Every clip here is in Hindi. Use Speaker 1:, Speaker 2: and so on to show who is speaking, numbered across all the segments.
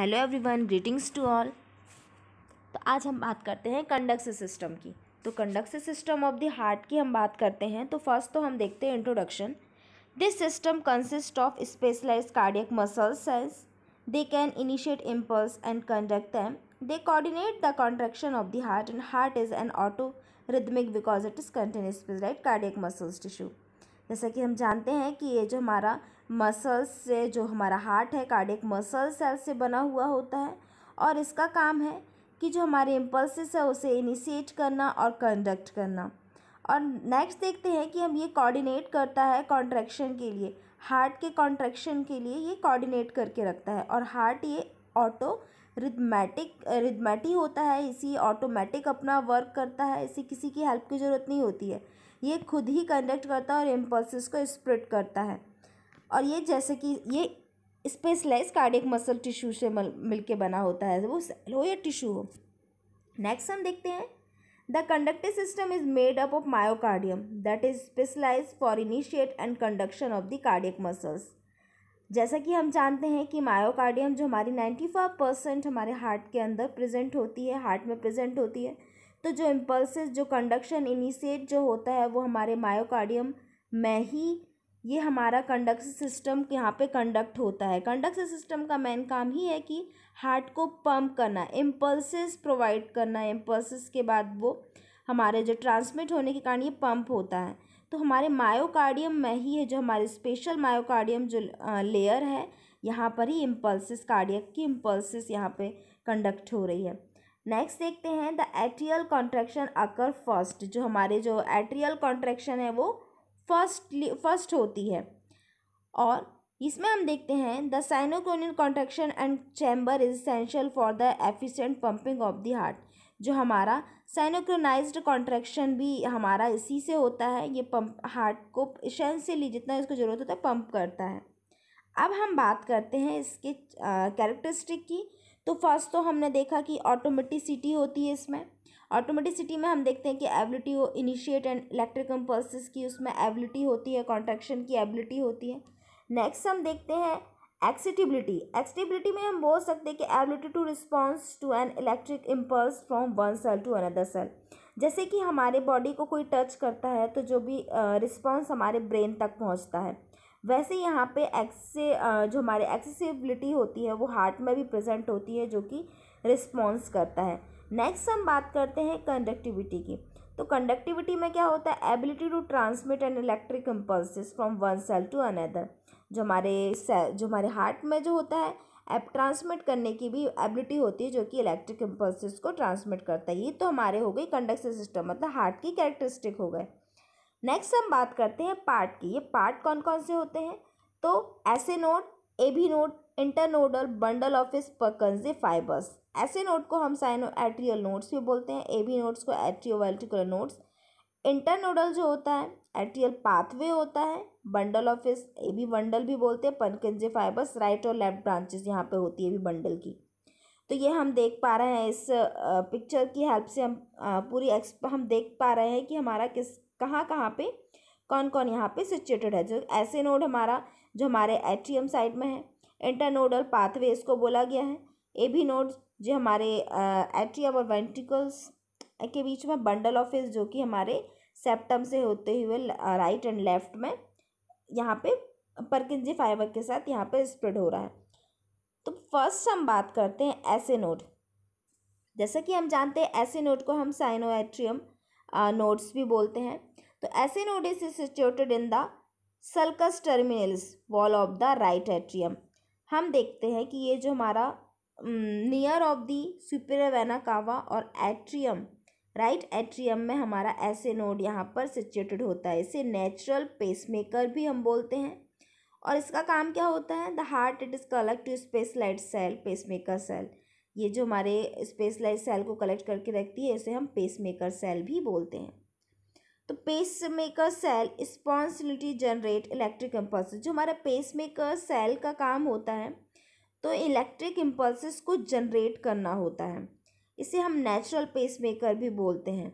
Speaker 1: hello everyone greetings to all तो आज हम बात करते हैं कंडक्शन सिस्टम की तो conduction system of the heart की हम बात करते हैं तो फर्स्ट तो हम देखते हैं introduction this system consist of specialise cardiac muscle cells they can initiate impulse and conduct them they coordinate the contraction of the heart and heart is an auto rhythmic because it is continue specialise cardiac muscles tissue जैसा कि हम जानते हैं कि ये जो हमारा मसल्स से जो हमारा हार्ट है कार्डिक मसल सेल से बना हुआ होता है और इसका काम है कि जो हमारे इम्पल्सिस है उसे इनिशिएट करना और कंडक्ट करना और नेक्स्ट देखते हैं कि हम ये कोऑर्डिनेट करता है कॉन्ट्रैक्शन के लिए हार्ट के कॉन्ट्रैक्शन के लिए ये कोऑर्डिनेट करके रखता है और हार्ट ये ऑटो रिदमेटिक रिदमेटिक होता है इसी ऑटोमेटिक अपना वर्क करता है इसे किसी की हेल्प की ज़रूरत नहीं होती है ये खुद ही कंडक्ट करता है और इम्पल्सिस को स्प्रिट करता है और ये जैसे कि ये स्पेशलाइज कार्डिक मसल टिश्यू से के बना होता है वो सेल हो या टिश्यू हो नेक्स्ट हम देखते हैं the conductive system is made up of myocardium that is specialise for initiate and conduction of the cardiac muscles जैसा कि हम जानते हैं कि मायोकार्डियम जो हमारी नाइन्टी फाइव परसेंट हमारे हार्ट के अंदर प्रेजेंट होती है हार्ट में प्रेजेंट होती है तो जो इम्पल्स जो कंडक्शन इनिशिएट जो होता है वो हमारे मायोकार्डियम में ही ये हमारा कंडक्शन सिस्टम यहाँ पे कंडक्ट होता है कंडक्शन सिस्टम का मेन काम ही है कि हार्ट को पंप करना इम्पल्स प्रोवाइड करना इम्पल्स के बाद वो हमारे जो ट्रांसमिट होने के कारण ये पंप होता है तो हमारे मायोकार्डियम में ही है जो हमारे स्पेशल मायोकार्डियम जो लेयर है यहाँ पर ही इम्पल्स कार्डियक की इम्पल्स यहाँ पे कंडक्ट हो रही है नेक्स्ट देखते हैं the atrial contraction occur first जो हमारे जो एट्रियल कॉन्ट्रैक्शन है वो फर्स्ट फर्स्ट होती है और इसमें हम देखते हैं the synchronal contraction and chamber is essential for the efficient pumping of the heart जो हमारा साइनोक्रोनाइज कॉन्ट्रैक्शन भी हमारा इसी से होता है ये पंप हार्ट को इसेंशियली जितना इसको ज़रूरत होता है पंप करता है अब हम बात करते हैं इसके कैरेक्टरिस्टिक की तो फर्स्ट तो हमने देखा कि ऑटोमेटिसिटी होती है इसमें ऑटोमेटिसिटी में हम देखते हैं कि एबिलिटी वो इनिशिएट एंड इलेक्ट्रिक इम्पल्सिस की उसमें एबिलिटी होती है कॉन्ट्रेक्शन की एबिलिटी होती है नेक्स्ट हम देखते हैं एक्सिटिबिलिटी एक्सिटिबिलिटी में हम बोल सकते हैं कि ability to response to an electric impulse from one cell to another cell जैसे कि हमारे बॉडी को कोई टच करता है तो जो भी रिस्पॉन्स हमारे ब्रेन तक पहुँचता है वैसे यहाँ पे एक्स जो हमारे एक्सेसिबिलिटी होती है वो हार्ट में भी प्रेजेंट होती है जो कि रिस्पॉन्स करता है नेक्स्ट हम बात करते हैं कंडक्टिविटी की तो कंडक्टिविटी में क्या होता है ability to transmit an electric impulses from one cell to another जो हमारे सेल जो हमारे हार्ट में जो होता है एप ट्रांसमिट करने की भी एबिलिटी होती है जो कि इलेक्ट्रिक इम्पल्सिस को ट्रांसमिट करता है ये तो हमारे हो गई कंडक्शन सिस्टम मतलब हार्ट की कैरेक्टरिस्टिक हो गए नेक्स्ट हम बात करते हैं पार्ट की ये पार्ट कौन कौन से होते हैं तो ऐसे नोड ए भी नोड इंटरनोडल बंडल ऑफ इस पकनजे फाइबर्स ऐसे नोड को हम साइनो एट्रियल नोड्स भी बोलते हैं ए भी नोड्स को एट्रियोवेल्टिकुलर नोड्स इंटरनोडल जो होता है एट्रियल पाथवे होता है बंडल ऑफ इस ए भी बंडल भी बोलते हैं पनकंजे फाइबर्स राइट और लेफ्ट ब्रांचेस यहाँ पे होती है ए भी बंडल की तो ये हम देख पा रहे हैं इस पिक्चर की हेल्प से हम पूरी एक्सप हम देख पा रहे हैं कि हमारा किस कहाँ कहाँ पे कौन कौन यहाँ पे सिचुएटेड है जो ऐसे नोड हमारा जो हमारे एटीएम साइड में है इंटरनोडल पाथवे इसको बोला गया है ए भी नोड जो हमारे एटीएम और वेंटिकल्स के बीच में बंडल ऑफिस जो कि हमारे सेप्टम से होते हुए राइट एंड लेफ्ट में यहाँ पे परकिंजी फाइबर के साथ यहाँ पे स्प्रेड हो रहा है तो फर्स्ट हम बात करते हैं ऐसे नोड जैसा कि हम जानते हैं ऐसे नोड को हम साइनो एट्रियम नोड्स भी बोलते हैं तो SA nodes is situated in the sulcus terminalis wall of the right atrium हम देखते हैं कि ये जो हमारा near of the superior vena cava और एट्रियम राइट एट्रियम में हमारा ऐसे नोड यहाँ पर सिचुएटेड होता है इसे नेचुरल पेसमेकर भी हम बोलते हैं और इसका काम क्या होता है the heart it is collect to specialised cell pacemaker cell ये जो हमारे स्पेसलाइट सेल को कलेक्ट करके रखती है इसे हम पेसमेकर सेल भी बोलते हैं तो pacemaker cell spontaneously generate electric impulse जो हमारा पेस मेकर सेल का काम होता है तो इलेक्ट्रिक इम्पल्स को जनरेट करना होता है इसे हम नेचुरल पेस मेकर भी बोलते हैं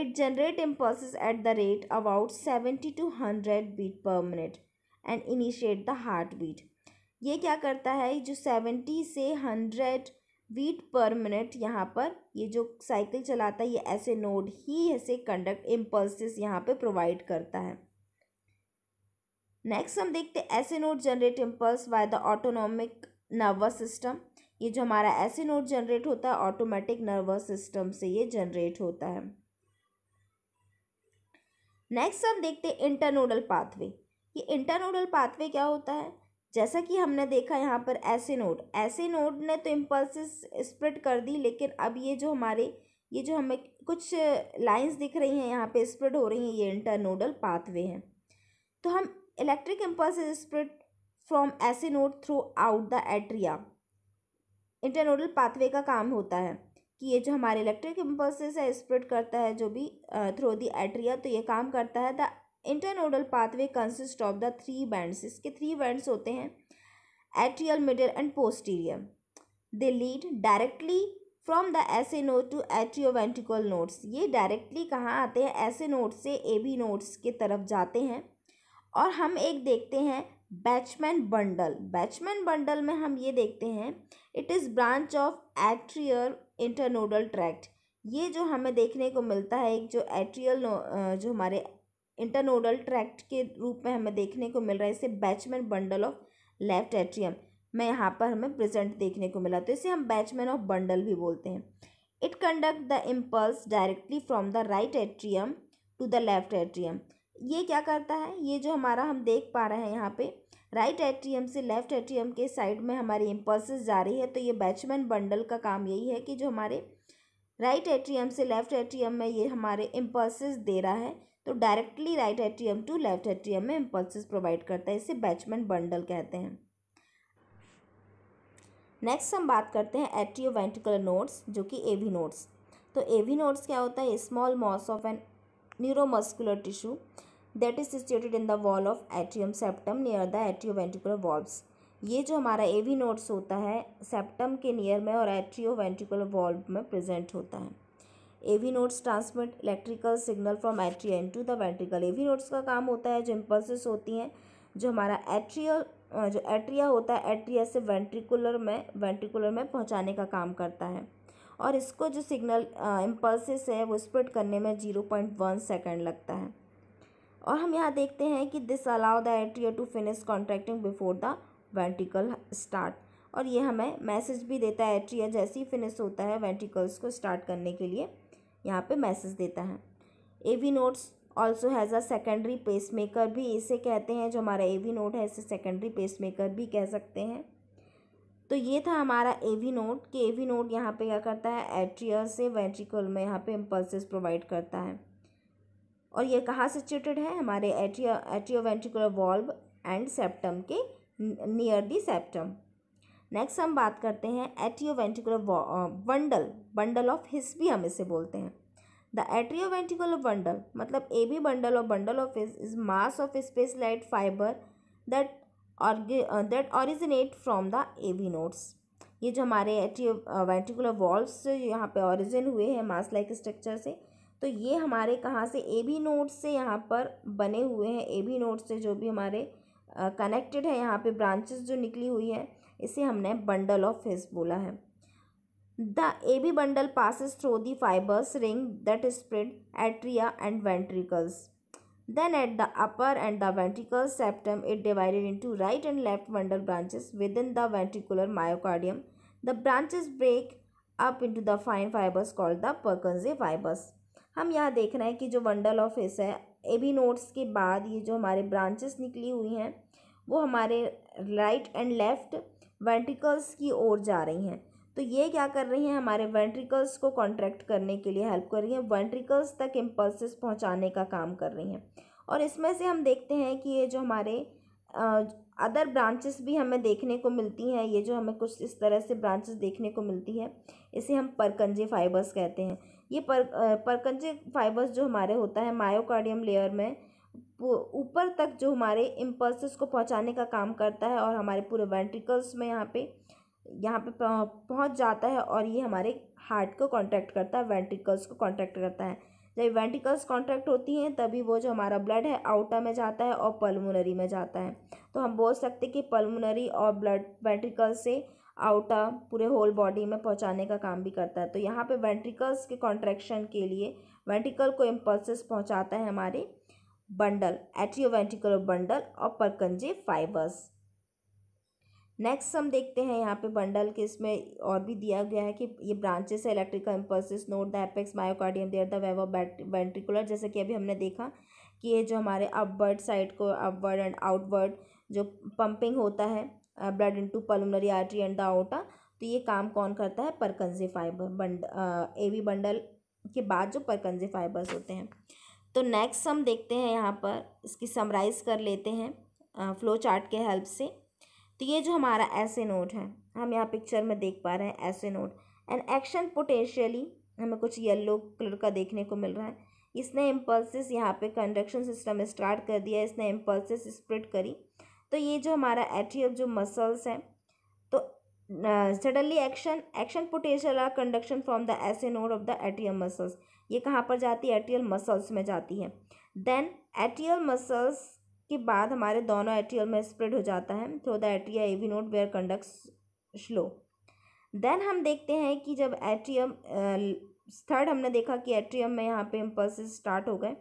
Speaker 1: it generate impulse at the rate about seventy to hundred beat per minute and initiate the heart beat ये क्या करता है जो सेवेंटी से हंड्रेड वीट पर मिनट यहाँ पर ये जो साइकिल चलाता है ये ऐसे नोड ही ऐसे कंडक्ट इम्पल्सिस यहाँ पे प्रोवाइड करता है नेक्स्ट हम देखते हैं SA node generate impulse by the autonomic nervous system ये जो हमारा ऐसे नोड जनरेट होता है ऑटोमेटिक नर्वस सिस्टम से ये जनरेट होता है नेक्स्ट हम देखते हैं इंटरनोडल पाथवे ये इंटरनोडल पाथवे क्या होता है जैसा कि हमने देखा यहाँ पर ऐसे नोड ऐसे नोड ने तो इम्पल्सिस स्प्रेड कर दी लेकिन अब ये जो हमारे ये जो हमें कुछ लाइंस दिख रही हैं यहाँ पे स्प्रेड हो रही हैं ये इंटर नोडल पाथवे हैं तो हम electric impulse spread from SA node throughout the atria internodal pathway का काम होता है कि ये जो हमारे इलेक्ट्रिक इम्पल्सेस है स्प्रेड करता है जो भी थ्रू द एट्रिया तो ये काम करता है the internodal pathway consist of the three bands इसके थ्री बैंड्स होते हैं atrial middle and posterior they lead directly from the S A node to atrioventricular nodes ये डायरेक्टली कहाँ आते हैं एस ए नोट से ए बी नोट्स के तरफ जाते हैं और हम एक देखते हैं बैचमैन बंडल बैचमैन बंडल में हम ये देखते हैं it is branch of anterior internodal tract ये जो हमें देखने को मिलता है एक जो एट्रियल जो हमारे इंटरनोडल ट्रैक्ट के रूप में हमें देखने को मिल रहा है इसे Bachmann bundle of left atrium में यहाँ पर हमें प्रेजेंट देखने को मिला तो इसे हम बैचमैन ऑफ बंडल भी बोलते हैं it conduct the impulse directly from the right atrium to the left atrium ये क्या करता है ये जो हमारा हम देख पा रहे हैं यहाँ पे राइट एट्रियम से लेफ्ट एट्रियम के साइड में हमारी इम्पल्स जा रही है तो ये बैचमैन बंडल का काम यही है कि जो हमारे राइट एट्रियम से लेफ्ट एट्रियम में ये हमारे इम्पल्स दे रहा है तो directly right atrium to left atrium में इम्पल्स प्रोवाइड करता है इसे बैचमेंट बंडल कहते हैं नेक्स्ट हम बात करते हैं एट्रियो वेंटिकुलर नोट्स जो कि ए वी नोट्स तो एवी नोट्स क्या होता है small mass of an neuromuscular tissue that is situated in the wall of atrium septum near the atrioventricular valves ये जो हमारा ए वी नोट्स होता है सेप्टम के नियर में और एट्रियो वेंटिकुलर वॉल्व में प्रेजेंट होता है AV nodes transmit electrical signal from atrium to the ventricle AV nodes का काम होता है जो इम्पल्सिस होती हैं जो हमारा एट्रियल जो एट्रिया होता है एट्रिया से वेंट्रिकुलर में वेंट्रिकुलर में पहुंचाने का काम करता है और इसको जो सिग्नल इम्पल्सिस है वो स्प्लिट करने में जीरो पॉइंट वन सेकेंड लगता है और हम यहाँ देखते हैं कि this allow the atria to finish contracting before the ventricle start और ये हमें मैसेज भी देता है एट्रिया जैसे ही फिनिश होता है वेंट्रिकल्स को स्टार्ट करने के लिए यहाँ पे मैसेज देता है A V nodes also has a secondary pacemaker भी इसे कहते हैं जो हमारा ए वी नोट है इसे सेकेंडरी पेसमेकर भी कह सकते हैं तो ये था हमारा ए वी नोट कि ए वी नोट यहाँ पे क्या करता है एट्रियर से वेंट्रिकल में यहाँ पे इम्पल्सिस प्रोवाइड करता है और ये कहाँ सिचुएटेड है हमारे atria atrio ventricular valve and septum के नियर दी सेप्टम नेक्स्ट हम बात करते हैं atrioventricular bundle bundle of His भी हम इसे बोलते हैं द एट्रियोवेंटिकुलर बंडल मतलब ए बी बंडल और bundle of His is mass of specialized fibre that that originate from the A B nodes ये जो हमारे एट्रियो वेंटिकुलर वॉल्स से यहाँ पे ऑरिजिन हुए हैं मास लाइक स्ट्रक्चर से तो ये हमारे कहाँ से ए बी नोट्स से यहाँ पर बने हुए हैं ए बी नोट्स से जो भी हमारे कनेक्टेड uh, है यहाँ पे ब्रांचेस जो निकली हुई हैं इसे हमने बंडल ऑफ फिश बोला है the A B bundle passes through the fibres ring that spread atria and ventricles then at the upper end the ventricle septum it divided into right and left bundle branches within the ventricular myocardium the branches break up into the fine fibres call the Purkinje fibres हम यहाँ देख रहे हैं कि जो बंडल ऑफ फिश है ए बी नोट्स के बाद ये जो हमारे ब्रांचेस निकली हुई हैं वो हमारे राइट एंड लेफ्ट वेंट्रिकल्स की ओर जा रही हैं तो ये क्या कर रही हैं हमारे वेंट्रिकल्स को कॉन्ट्रैक्ट करने के लिए हेल्प कर रही हैं वेंट्रिकल्स तक इम्पल्सिस पहुंचाने का काम कर रही हैं और इसमें से हम देखते हैं कि ये जो हमारे अदर ब्रांचेस भी हमें देखने को मिलती हैं ये जो हमें कुछ इस तरह से ब्रांचेस देखने को मिलती है इसे हम परकंजे फाइबर्स कहते हैं ये पर परकंजे फाइबर्स जो हमारे होता है मायोकार्डियम लेयर में ऊपर तक जो हमारे इम्पल्स को पहुंचाने का काम करता है और हमारे पूरे वेंट्रिकल्स में यहाँ पे यहाँ पे पहुंच जाता है और ये हमारे हार्ट को कांटेक्ट करता है वेंट्रिकल्स को कांटेक्ट करता है जब वेंटिकल्स कांटेक्ट होती हैं तभी वो जो हमारा ब्लड है आउटा में जाता है और पल्मोनरी में जाता है तो हम बोल सकते कि पल्मोनरी और ब्लड वेंट्रिकल से आउटा पूरे होल बॉडी में पहुँचाने का काम भी करता है तो यहाँ पर वेंट्रिकल्स के कॉन्ट्रैक्शन के लिए वेंट्रिकल को इम्पल्स पहुँचाता है हमारे bundle एट्रियोवेंटिकुलर bundle और परकंजे फाइबर्स नेक्स्ट हम देखते हैं यहाँ पे बंडल के इसमें और भी दिया गया है कि ये ब्रांचेस है electrical impulses node the apex myocardium there the wave of ventricular जैसे कि अभी हमने देखा कि ये जो हमारे अपवर्ड साइड को अपवर्ड एंड आउटवर्ड जो पंपिंग होता है blood into pulmonary artery and the aorta तो ये काम कौन करता है Purkinje fibre bundle A V bundle के बाद जो परकंजे फाइबर्स होते हैं तो नेक्स्ट हम देखते हैं यहाँ पर इसकी समराइज़ कर लेते हैं फ्लो चार्ट के हेल्प से तो ये जो हमारा ऐसे नोड है हम यहाँ पिक्चर में देख पा रहे हैं SA node and action potentially हमें कुछ येल्लो कलर का देखने को मिल रहा है इसने इम्पल्सिस यहाँ पे कंडक्शन सिस्टम स्टार्ट कर दिया इसने इम्पल्सिस स्प्रिट करी तो ये जो हमारा एट्रियल जो मसल्स हैं तो suddenly action action potential are conduction from the node of the atrium muscles ये कहाँ पर जाती है एट्रियल मसल्स में जाती है देन एट्रियल मसल्स के बाद हमारे दोनों एट्रियल में स्प्रेड हो जाता है through the atria V node where conduct slow then हम देखते हैं कि जब एट्रियम थर्ड uh, हमने देखा कि एट्रियम में यहाँ पे इम्पल्स स्टार्ट हो गए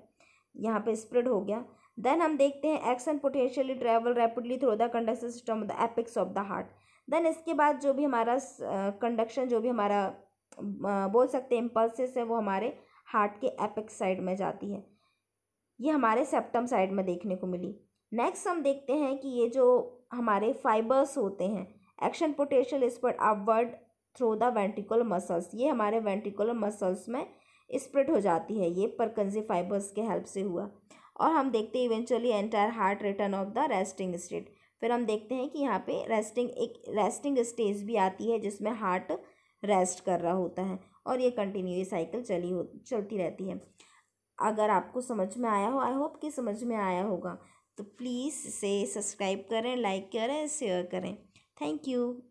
Speaker 1: यहाँ पे स्प्रेड हो गया देन हम देखते हैं action potentially travel rapidly through the conduction system the apex of the heart then इसके बाद जो भी हमारा कंडक्शन uh, जो भी हमारा uh, बोल सकते हैं इम्पल्सिस है वो हमारे हार्ट के एपेक्स साइड में जाती है ये हमारे सेप्टम साइड में देखने को मिली नेक्स्ट हम देखते हैं कि ये जो हमारे फाइबर्स होते हैं action potential spread upward through the ventricular muscles ये हमारे वेंटिकुलर मसल्स में स्प्रेड हो जाती है ये परकंजी फाइबर्स के हेल्प से हुआ और हम देखते हैं eventually entire heart return of the resting state फिर हम देखते हैं कि यहाँ पे रेस्टिंग एक रेस्टिंग स्टेज भी आती है जिसमें हार्ट रेस्ट कर रहा होता है और ये कंटिन्यू ये साइकिल चली हो चलती रहती है अगर आपको समझ में आया हो आई होप कि समझ में आया होगा तो प्लीज़ इसे सब्सक्राइब करें लाइक करें शेयर करें थैंक यू